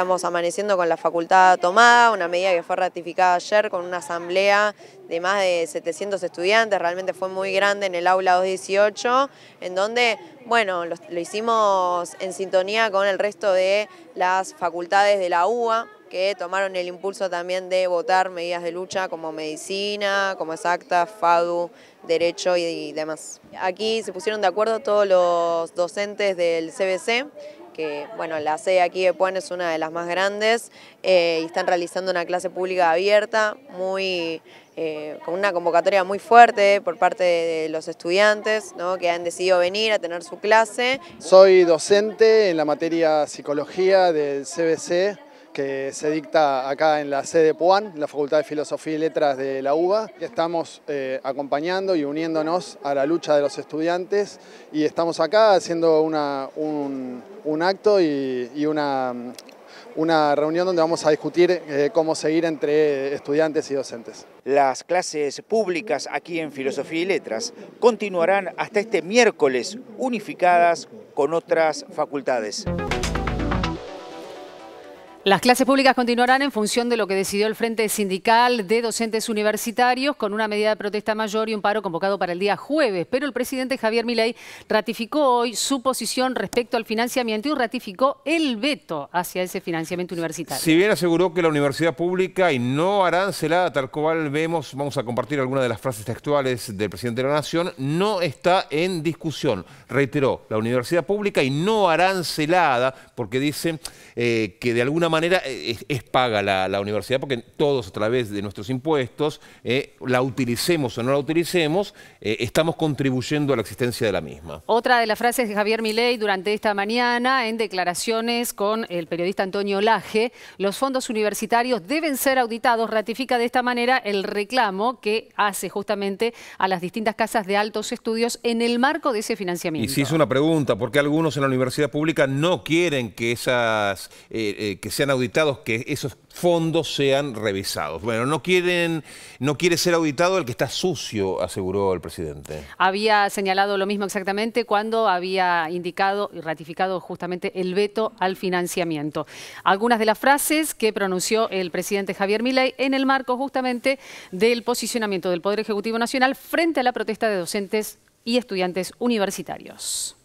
Estamos amaneciendo con la facultad tomada, una medida que fue ratificada ayer con una asamblea de más de 700 estudiantes, realmente fue muy grande en el aula 218, en donde, bueno, lo, hicimos en sintonía con el resto de las facultades de la UBA, que tomaron el impulso también de votar medidas de lucha como medicina, como exacta, FADU, derecho y, demás. Aquí se pusieron de acuerdo todos los docentes del CBC bueno, la sede aquí de Puan es una de las más grandes eh, y están realizando una clase pública abierta, muy, eh, con una convocatoria muy fuerte por parte de, los estudiantes ¿no? que han decidido venir a tener su clase. Soy docente en la materia psicología del CBC que se dicta acá en la sede PUAN, la Facultad de Filosofía y Letras de la UBA. Estamos eh, acompañando y uniéndonos a la lucha de los estudiantes y estamos acá haciendo un, acto y, una, reunión donde vamos a discutir eh, cómo seguir entre estudiantes y docentes. Las clases públicas aquí en Filosofía y Letras continuarán hasta este miércoles unificadas con otras facultades. Las clases públicas continuarán en función de lo que decidió el Frente Sindical de Docentes Universitarios con una medida de protesta mayor y un paro convocado para el día jueves. Pero el presidente Javier Milei ratificó hoy su posición respecto al financiamiento y ratificó el veto hacia ese financiamiento universitario. Si bien aseguró que la universidad pública y no arancelada, tal cual vemos, vamos a compartir algunas de las frases textuales del presidente de la Nación, no está en discusión. Reiteró, la universidad pública y no arancelada, porque dice eh, que de alguna manera manera eh, es, paga la, universidad porque todos a través de nuestros impuestos, eh, la utilicemos o no la utilicemos, eh, estamos contribuyendo a la existencia de la misma. Otra de las frases de Javier Milei durante esta mañana en declaraciones con el periodista Antonio Laje, los fondos universitarios deben ser auditados, ratifica de esta manera el reclamo que hace justamente a las distintas casas de altos estudios en el marco de ese financiamiento. Y si es una pregunta, ¿por qué algunos en la universidad pública no quieren que esas... que se sean auditados, que esos fondos sean revisados. Bueno, no quieren, no quiere ser auditado el que está sucio, aseguró el presidente. Había señalado lo mismo exactamente cuando había indicado y ratificado justamente el veto al financiamiento. Algunas de las frases que pronunció el presidente Javier Milei en el marco justamente del posicionamiento del Poder Ejecutivo Nacional frente a la protesta de docentes y estudiantes universitarios.